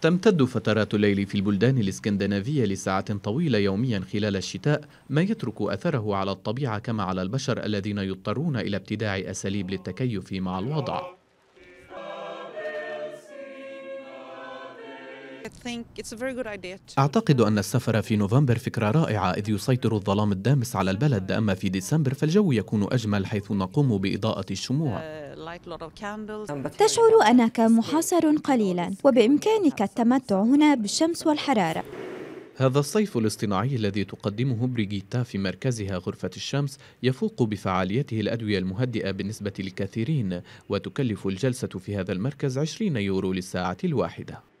تمتد فترات الليل في البلدان الاسكندنافية لساعات طويلة يوميا خلال الشتاء ما يترك أثره على الطبيعة كما على البشر الذين يضطرون إلى ابتداع أساليب للتكيف مع الوضع أعتقد أن السفر في نوفمبر فكرة رائعة إذ يسيطر الظلام الدامس على البلد أما في ديسمبر فالجو يكون أجمل حيث نقوم بإضاءة الشموع uh, نعم، تشعر أنك محاصر قليلا وبإمكانك التمتع هنا بالشمس والحرارة هذا الصيف الاصطناعي الذي تقدمه بريجيتا في مركزها غرفة الشمس يفوق بفعاليته الأدوية المهدئة بالنسبة للكثيرين وتكلف الجلسة في هذا المركز 20 يورو للساعة الواحدة